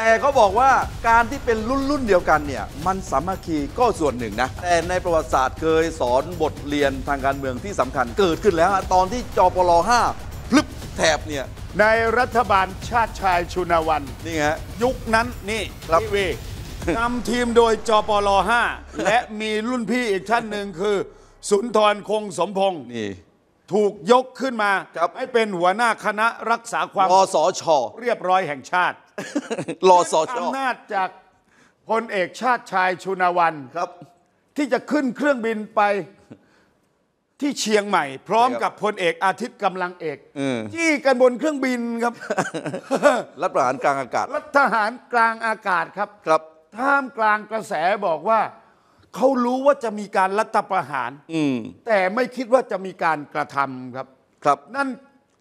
แต่เขาบอกว่าการที่เป็นรุ่นรุ่นเดียวกันเนี่ยมันสามัคคีก็ส่วนหนึ่งนะ แต่ในประวัติศาสตร์เคยสอนบทเรียนทางการเมืองที่สำคัญ เกิดขึ้นแล้วตอนที่จปลาพลึบแถบเนี่ยในรัฐบาลชาติชายชุนวันนี่ฮะยุคนั้นนี่พี่เวนำทีมโดยจปลาและมีรุ่นพี่อีกท่านหนึ่งคือ สุนทรคงสมพงศ์นี่ถูกยกขึ้นมาให้เป็นหัวหน้าคณะรักษาความรอสอชอเรียบร้อยแห่งชาติรอสอชอำนาจจากพลเอกชาติชายชุนวันครับ ที่จะขึ้นเครื่องบินไป ที่เชียงใหม่ พร้อมกับพลเอกอาทิตย์กำลังเอกที่กันบนเครื่องบินครับรัฐทหารกลางอากาศ รัฐทหารกลางอากาศครับ ครับ ท่ามกลางกระแสบอกว่า เขารู้ว่าจะมีการรัฐประหารแต่ไม่คิดว่าจะมีการกระทำครับ ครับ นั่น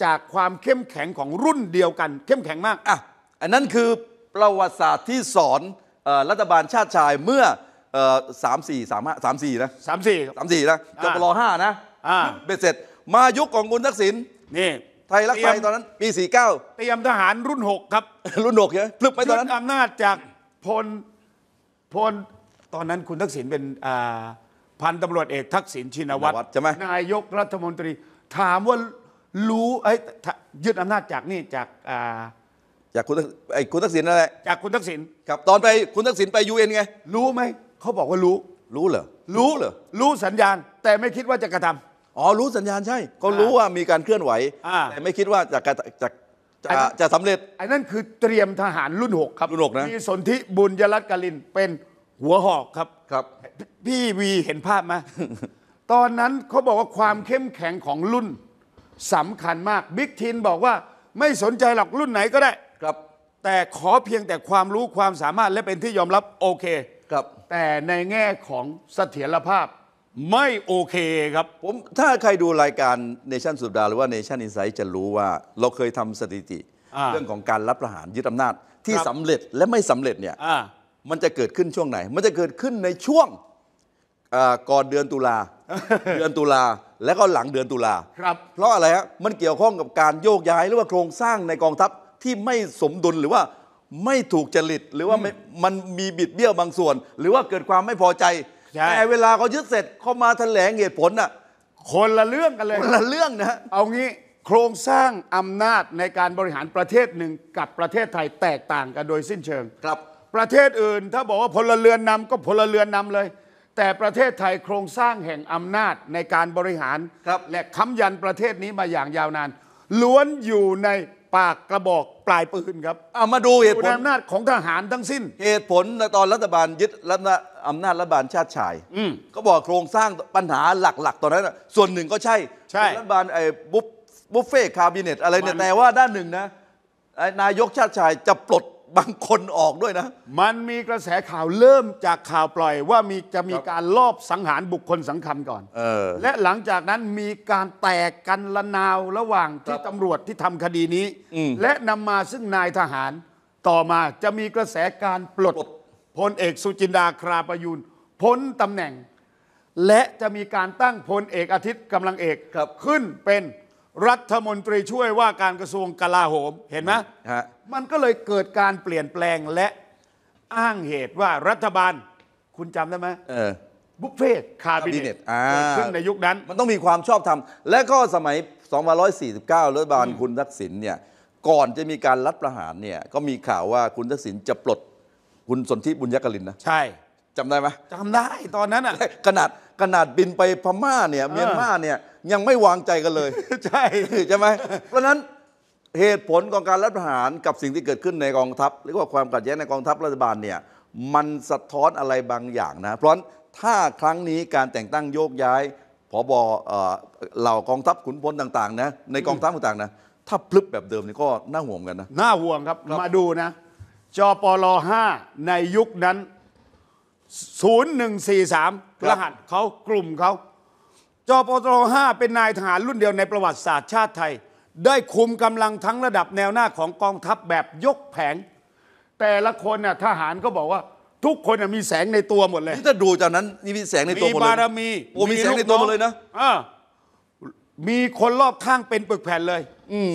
จากความเข้มแข็งของรุ่นเดียวกัน เข้มแข็งมากอ่ะอันนั้นคือประวัติศาสตร์ที่สอนรัฐบาลชาติชายเมื่อสามสี่สามห้าสามสี่นะสามสี่สามสี่นะจบรอห้านะเบ็ดเสร็จมายุคของคุณทักษิณนี่ไทยรักไทยตอนนั้นปี49เตรียมทหารรุ่น 6 ครับรุ่น6นี่ยปลุกไปตอนนั้นอำนาจจากพล พล ตอนนั้นคุณทักษิณเป็นพันตำรวจเอกทักษิณชินวัตรใช่ไหมนายกรัฐมนตรี ถามว่ารู้ไอ้ยึดอำนาจจากนี่จากจากคุณทักษิณไอ้คุณทักษิณนั่นแหละจากคุณทักษิณ ครับ ตอนไปคุณทักษิณไปยูเอ็นไง รู้ไหมเขาบอกว่ารู้ รู้เหรอ รู้เหรอ รู้สัญญาณ แต่ไม่คิดว่าจะกระทำอ๋อ รู้สัญญาณใช่เขารู้ว่ามีการเคลื่อนไหว แต่ไม่คิดว่าจะกระจะจะจะสำเร็จไอ้นั่นคือเตรียมทหารรุ่นหกครับ รุ่นหกนะมีสนธิบุญยรัตน์กลินเป็นหัวหอกครับ ครับ พี่วีเห็นภาพไหมตอนนั้นเขาบอกว่าความเข้มแข็งของรุ่นสำคัญมาก บิ๊กทินบอกว่าไม่สนใจหรอกรุ่นไหนก็ได้แต่ขอเพียงแต่ความรู้ความสามารถและเป็นที่ยอมรับ โอเค ครับ แต่ในแง่ของเสถียรภาพไม่โอเคครับ ผม ถ้าใครดูรายการเนชั่นสุดดาหรือว่าเนชั่นอินไซต์จะรู้ว่า เราเคยทำสถิติ เรื่องของการรับประหารยึดอำนาจที่สำสำเร็จและไม่สำเร็จเนี่ยมันจะเกิดขึ้นช่วงไหน มันจะเกิดขึ้นในช่วงก่อนเดือนตุลาเดือนตุลาและก็หลังเดือนตุลาครับเพราะอะไรฮะมันเกี่ยวข้องกับการโยกย้ายหรือว่าโครงสร้างในกองทัพที่ไม่สมดุลหรือว่าไม่ถูกจริต หรือว่ามันมีบิดเบี้ยวบางส่วน หรือว่าเกิดความไม่พอใจ แต่เวลาเขายึดเสร็จเขามาแถลงเหตุผลน่ะคนละเรื่องกันเลยคนละเรื่องนะเอางี้โครงสร้างอำนาจในการบริหารประเทศหนึ่งกับประเทศไทยแตกต่างกันโดยสิ้นเชิงครับ ประเทศอื่น ถ้าบอกว่าพลเรือนนำก็พลเรือนนำเลย แต่ประเทศไทยโครงสร้างแห่งอำนาจในการบริหารรและค้ำยันประเทศนี้มาอย่างยาวนาน ล้วนอยู่ในปากกระบอกปลายปืนครับ เอามาดูเหตุผลอำนาจของทหารทั้งสิ้น เหตุผลตอนรัฐบาลยึดอำนาจรัฐบาลชาติชายก็บอกโครงสร้างปัญหาหลักๆ ตอนนั้นส่วนหนึ่งก็ใช่ ใช่ รัฐบาลไอ้บุฟบุฟเฟ่คาบิเนต อะไรเนี่ย แต่ว่าด้านหนึ่งนะ นายกชาติชายจะปลดบางคนออกด้วยนะ มันมีกระแสข่าวเริ่มจากข่าวปล่อย ว่ามีจะมีการลอบสังหารบุคคลสังคญก่อนออ และหลังจากนั้นมีการแตกกันละนาวระหว่างที่ตำรวจที่ทำคดีนี้และนำมาซึ่งนายทหารต่อมาจะมีกระแสการปลดพลเอกสุจินดาคราประยูนพ้นตำแหน่ง และจะมีการตั้งพลเอกอาทิตย์กำลังเอกขึ้นเป็นรัฐมนตรีช่วยว่าการกระทรวงกลาโหมเห็นไหมฮะมันก็เลยเกิดการเปลี่ยนแปลงและอ้างเหตุว่ารัฐบาลคุณจำได้ไหมเออบุฟเฟ่คาบิเนต c a อ่าเึ้ในยุคนั้นมันต้องมีความชอบธรรมและก็สมัย 2 4 9รัฐบาลคุณทักษิณเนี่ยก่อนจะมีการรัฐประหารเนี่ยก็มีข่าวว่าคุณทักษิณจะปลดคุณสนธิบุญยกลินนะใช่จำได้ไหมจำได้ตอนนั้นอ่ะขนาดขนาดบินไปพม่าเนี่ยเมียนมาเนี่ยยังไม่วางใจกันเลย ใช่ใช่ไหมเพราะนั้นเหตุผลของการรัฐประหารกับสิ่งที่เกิดขึ้นในกองทัพ หรือว่าความขัดแย้งในกองทัพรัฐบาลเนี่ยมันสะท้อนอะไรบางอย่างนะ เพราะถ้าครั้งนี้การแต่งตั้งโยกย้ายผบเหล่ากองทัพขุนพลต่างๆนะในกองทัพต่างๆนะ ถ้าพลึบแบบเดิมนี่ก็น่าห่วงกันนะน่าห่วงครับมาดูนะจปลห้าในยุคนั้น0143รหัส เขากลุ่มเขาจปตราเป็นนายทหารรุ่นเดียวในประวัติศาสตร์ชาติไทย ได้คุมกำลังทั้งระดับแนวหน้าของกองทัพแบบยกแผง แต่ละคนน่ะทหารก็บอกว่าทุกคนมีแสงในตัวหมดเลยี่ถ้าดูจากนั้นนี่มีแสงในตัวหมดเลยมีบารมีโอ้มีแสงในตัวหมดเลยนะอ่ามีคนรอบข้างเป็นปึกแผ่นเลย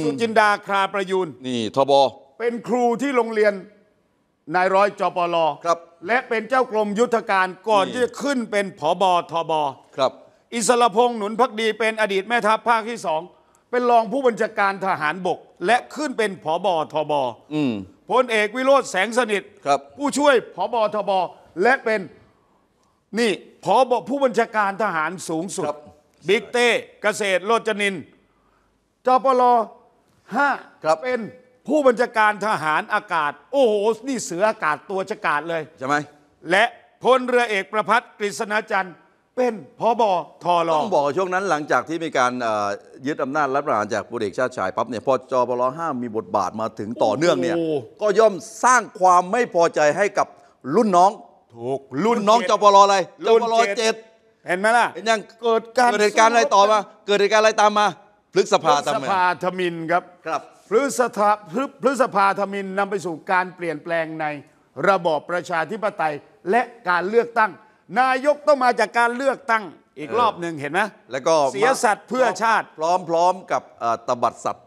สุจินดาคราประยูนนี่ทบเป็นครูที่โรงเรียนนายร้อยจปลครับและเป็นเจ้ากรมยุทธการก่อนที่จะขึ้นเป็นผบทบครับ อิสระพงษ์หนุนพักดีเป็นอดีตแม่ทัพภาคที่สองเป็นรองผู้บัญชาการทหารบกและขึ้นเป็นผบทบพลเอกวิโรธแสงสนิทครับ ผู้ช่วยผบทบและเป็นนี่ผบผู้บัญชาการทหารสูงสุดบิ๊กเต้เกษตรโรจนินจปลห้าเป็นผู้บัญชาการทหารอากาศ โอ้โห นี่เสืออากาศตัวฉกาดเลย ใช่ไหมและพลเรือเอกประพัฒน์กฤษณจันทร์ เป็นพอบอทอรอต้องบอกช่วงนั้นหลังจากที่มีการยึดอำนาจ รัฐประหารจากพลเอกชาติชายปั๊บเนี่ยพอจบลห้ามมีบทบาทมาถึงต่อเนื่องเนี่ยก็ย่อมสร้างความไม่พอใจให้กับรุ่นน้องถูกรุ่นน้องจบลอะไรจรลเจ็ดเห็นไหมล่ะยังเกิดการเกิดการอะไรต่อมาเกิดตการอะไรตามมาพฤกษภาธมินครับครับพฤษภาพฤษภาธมินนำไปสู่การเปลี่ยนแปลงในระบอบประชาธิปไตยและการเลือกตั้ง นายกต้องมาจากการเลือกตั้งอีกรอบหนึ่งเห็นไหมแล้วก็เสียสัตว์เพื่อชาติพร้อมๆกับตบัดสัตว์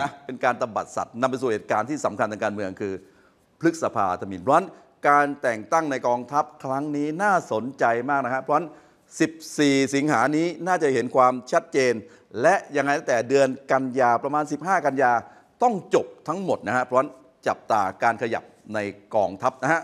นะเป็นการตบัดสัตว์นำไปสู่เหตุการณ์ที่สำคัญทางการเมืองคือพฤษภาธมินเพราะการแต่งตั้งในกองทัพครั้งนี้น่าสนใจมากนะครับเพราะ14 สิงหานี้น่าจะเห็นความชัดเจน และยังไงตั้งแต่เดือนกันยาประมาณ 15 กันยา ต้องจบทั้งหมดนะฮะเพราะจับตาการขยับในกองทัพนะฮะ